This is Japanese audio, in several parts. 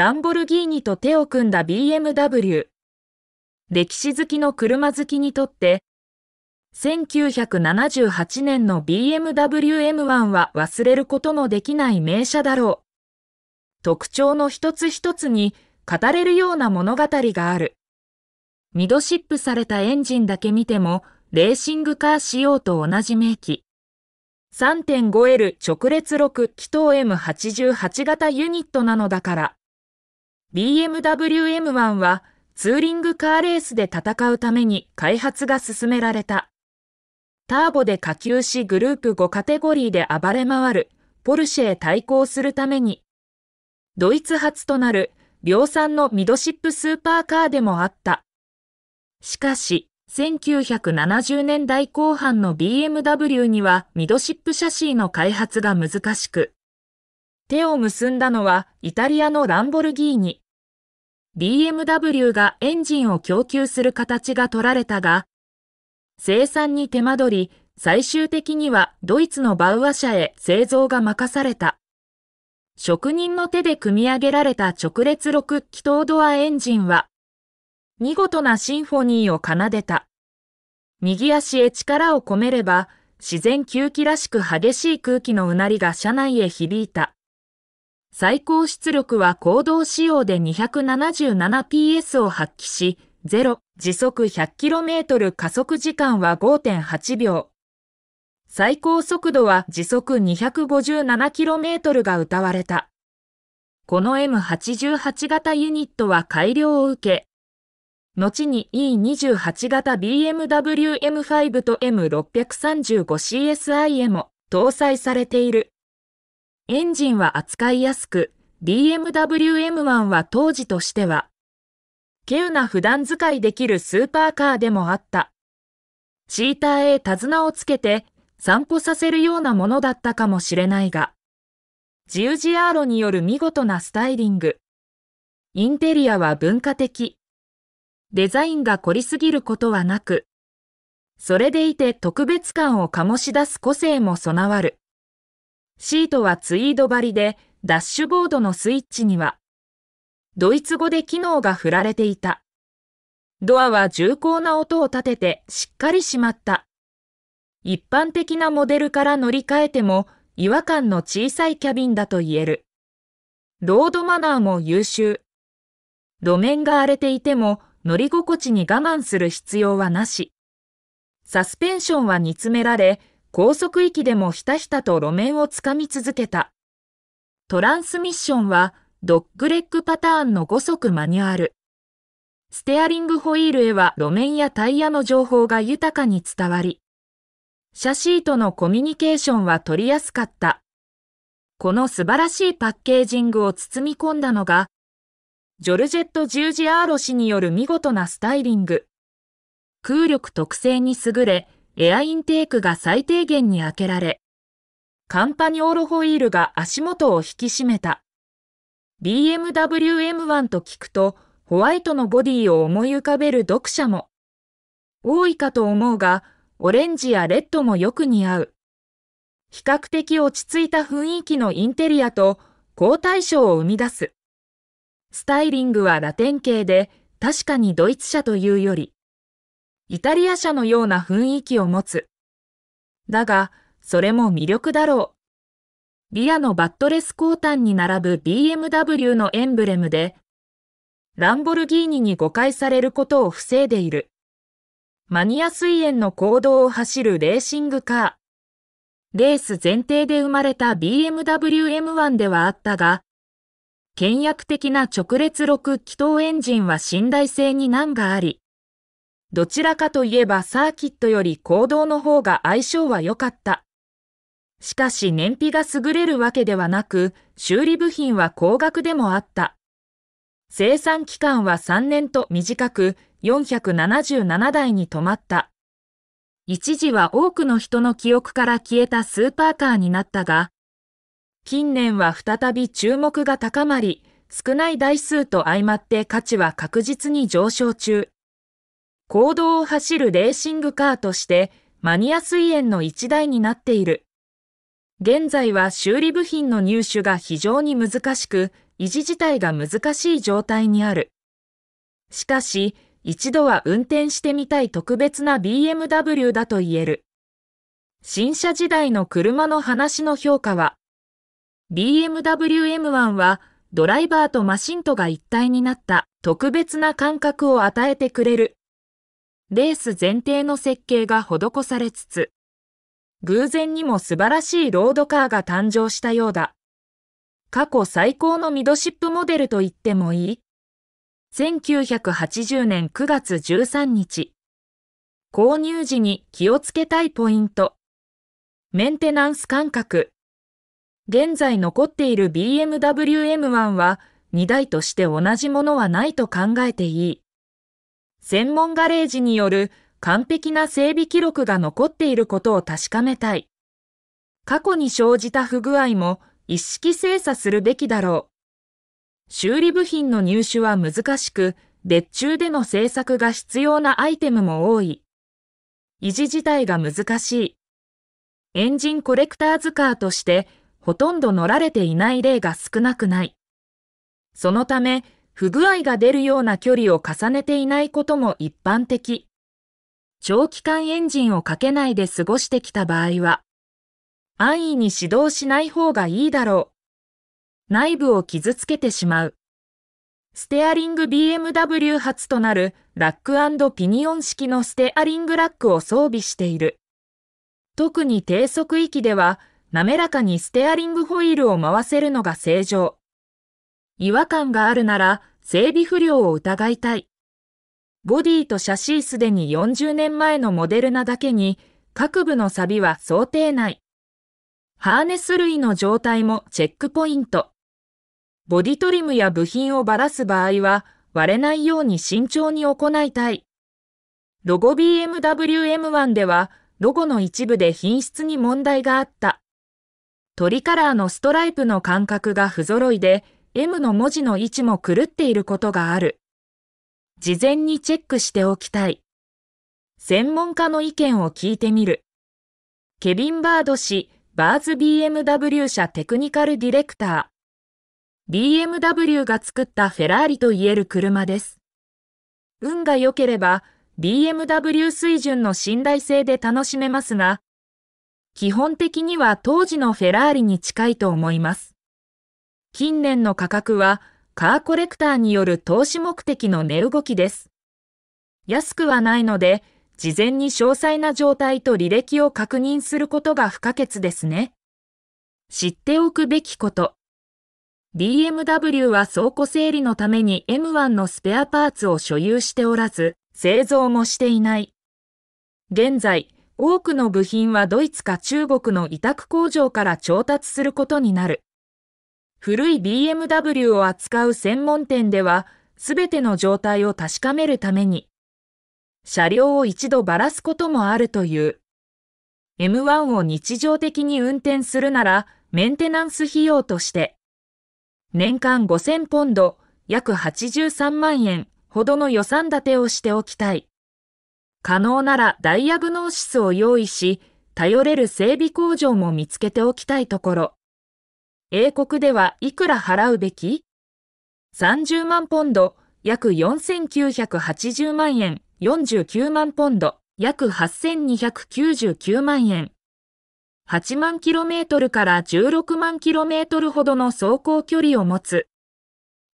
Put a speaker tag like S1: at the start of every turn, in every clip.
S1: ランボルギーニと手を組んだ BMW。歴史好きの車好きにとって、1978年の BMW M1 は忘れることのできない名車だろう。特徴の一つ一つに語れるような物語がある。ミドシップされたエンジンだけ見ても、レーシングカー仕様と同じ名機。3.5L 直列6気筒 M88 型ユニットなのだから。BMW M1 はツーリングカーレースで戦うために開発が進められた。ターボで下級しグループ5カテゴリーで暴れ回るポルシェへ対抗するために、ドイツ初となる量産のミドシップスーパーカーでもあった。しかし、1970年代後半の BMW にはミドシップシャシーの開発が難しく、手を結んだのはイタリアのランボルギーニ。BMW がエンジンを供給する形が取られたが、生産に手間取り、最終的にはドイツのバウア社へ製造が任された。職人の手で組み上げられた直列6気筒ドアエンジンは、見事なシンフォニーを奏でた。右足へ力を込めれば、自然吸気らしく激しい空気のうなりが車内へ響いた。最高出力は行動仕様で 277PS を発揮し、0、時速 100km 加速時間は5.8秒。最高速度は時速 257km が歌われた。この M88 型ユニットは改良を受け、後に E28 型 BMW M5 と M635CSI へも搭載されている。エンジンは扱いやすく、BMW M1 は当時としては、稀有な普段使いできるスーパーカーでもあった。チーターへ手綱をつけて散歩させるようなものだったかもしれないが、ジウジアーロによる見事なスタイリング。インテリアは文化的。デザインが凝りすぎることはなく、それでいて特別感を醸し出す個性も備わる。シートはツイード張りで、ダッシュボードのスイッチには、ドイツ語で機能が振られていた。ドアは重厚な音を立ててしっかり閉まった。一般的なモデルから乗り換えても違和感の小さいキャビンだと言える。ロードマナーも優秀。路面が荒れていても乗り心地に我慢する必要はなし。サスペンションは煮詰められ、高速域でもひたひたと路面をつかみ続けた。トランスミッションはドッグレッグパターンの5速マニュアル。ステアリングホイールへは路面やタイヤの情報が豊かに伝わり、シャシーとのコミュニケーションは取りやすかった。この素晴らしいパッケージングを包み込んだのが、ジョルジェット・ジュージアーロ氏による見事なスタイリング。空力特性に優れ、エアインテークが最低限に開けられ、カンパニオールホイールが足元を引き締めた。BMW M1 と聞くと、ホワイトのボディを思い浮かべる読者も多いかと思うが、オレンジやレッドもよく似合う。比較的落ち着いた雰囲気のインテリアと高対称を生み出す。スタイリングはラテン系で確かにドイツ車というより、イタリア車のような雰囲気を持つ。だが、それも魅力だろう。リアのバットレス交換に並ぶ BMW のエンブレムで、ランボルギーニに誤解されることを防いでいる。マニア水園の行動を走るレーシングカー。レース前提で生まれた BMW M1 ではあったが、倹約的な直列6気筒エンジンは信頼性に難があり、どちらかといえばサーキットより行動の方が相性は良かった。しかし燃費が優れるわけではなく、修理部品は高額でもあった。生産期間は3年と短く、477台に止まった。一時は多くの人の記憶から消えたスーパーカーになったが、近年は再び注目が高まり、少ない台数と相まって価値は確実に上昇中。公道を走るレーシングカーとしてマニア水園の一台になっている。現在は修理部品の入手が非常に難しく、維持自体が難しい状態にある。しかし、一度は運転してみたい特別な BMW だと言える。新車時代の車の話の評価は、BMW M1 はドライバーとマシンとが一体になった特別な感覚を与えてくれるレース前提の設計が施されつつ、偶然にも素晴らしいロードカーが誕生したようだ。過去最高のミドシップモデルと言ってもいい ?1980 年9月13日。購入時に気をつけたいポイント。メンテナンス感覚。現在残っている BMW M1 は2台として同じものはないと考えていい。専門ガレージによる完璧な整備記録が残っていることを確かめたい。過去に生じた不具合も一式精査するべきだろう。修理部品の入手は難しく、別注での製作が必要なアイテムも多い。維持自体が難しい。エンジンコレクターズカーとしてほとんど乗られていない例が少なくない。そのため、不具合が出るような距離を重ねていないことも一般的。長期間エンジンをかけないで過ごしてきた場合は、安易に指導しない方がいいだろう。内部を傷つけてしまう。ステアリング BMW 発となるラックピニオン式のステアリングラックを装備している。特に低速域では滑らかにステアリングホイールを回せるのが正常。違和感があるなら整備不良を疑いたい。ボディとシャシーすでに40年前のモデルなだけに、各部のサビは想定内。ハーネス類の状態もチェックポイント。ボディトリムや部品をばらす場合は、割れないように慎重に行いたい。ロゴ BMW M1 では、ロゴの一部で品質に問題があった。リカラーのストライプの間隔が不揃いで、M の文字の位置も狂っていることがある。事前にチェックしておきたい。専門家の意見を聞いてみる。ケビン・バード氏、バーズ BMW 社テクニカルディレクター。BMW が作ったフェラーリと言える車です。運が良ければ BMW 水準の信頼性で楽しめますが、基本的には当時のフェラーリに近いと思います。近年の価格はカーコレクターによる投資目的の値動きです。安くはないので、事前に詳細な状態と履歴を確認することが不可欠ですね。知っておくべきこと。BMW は倉庫整理のために M1 のスペアパーツを所有しておらず、製造もしていない。現在、多くの部品はドイツか中国の委託工場から調達することになる。古い BMW を扱う専門店では、すべての状態を確かめるために、車両を一度ばらすこともあるという。M1 を日常的に運転するなら、メンテナンス費用として、年間5000ポンド、約83万円ほどの予算立てをしておきたい。可能ならダイアグノーシスを用意し、頼れる整備工場も見つけておきたいところ。英国ではいくら払うべき ?30 万ポンド、約4980万円、49万ポンド、約8299万円。8万キロメートルから16万キロメートルほどの走行距離を持つ。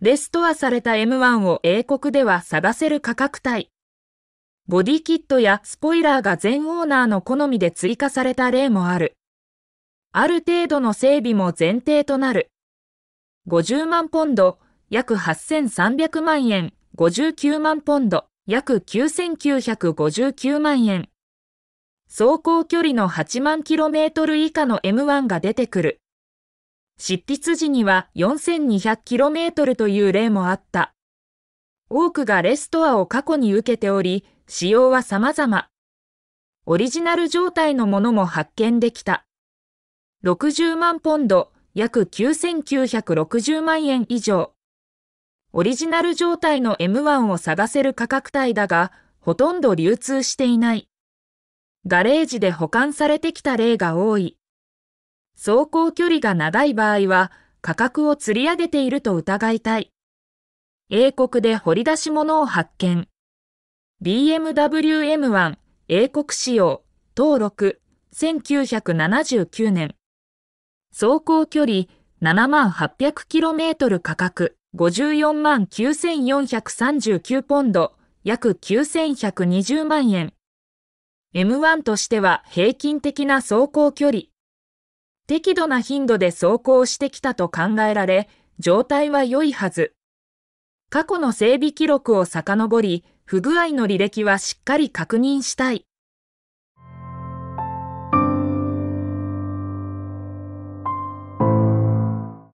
S1: レストアされた M1 を英国では探せる価格帯。ボディキットやスポイラーが全オーナーの好みで追加された例もある。ある程度の整備も前提となる。50万ポンド、約8300万円、59万ポンド、約9959万円。走行距離の8万キロメートル以下の M1 が出てくる。執筆時には4200キロメートルという例もあった。多くがレストアを過去に受けており、仕様は様々。オリジナル状態のものも発見できた。60万ポンド、約9960万円以上。オリジナル状態の M1 を探せる価格帯だが、ほとんど流通していない。ガレージで保管されてきた例が多い。走行距離が長い場合は、価格を釣り上げていると疑いたい。英国で掘り出し物を発見。BMW M1 英国仕様登録1979年。走行距離7万 800km 価格54万9439ポンド約9120万円。M1 としては平均的な走行距離。適度な頻度で走行してきたと考えられ、状態は良いはず。過去の整備記録を遡り、不具合の履歴はしっかり確認したい。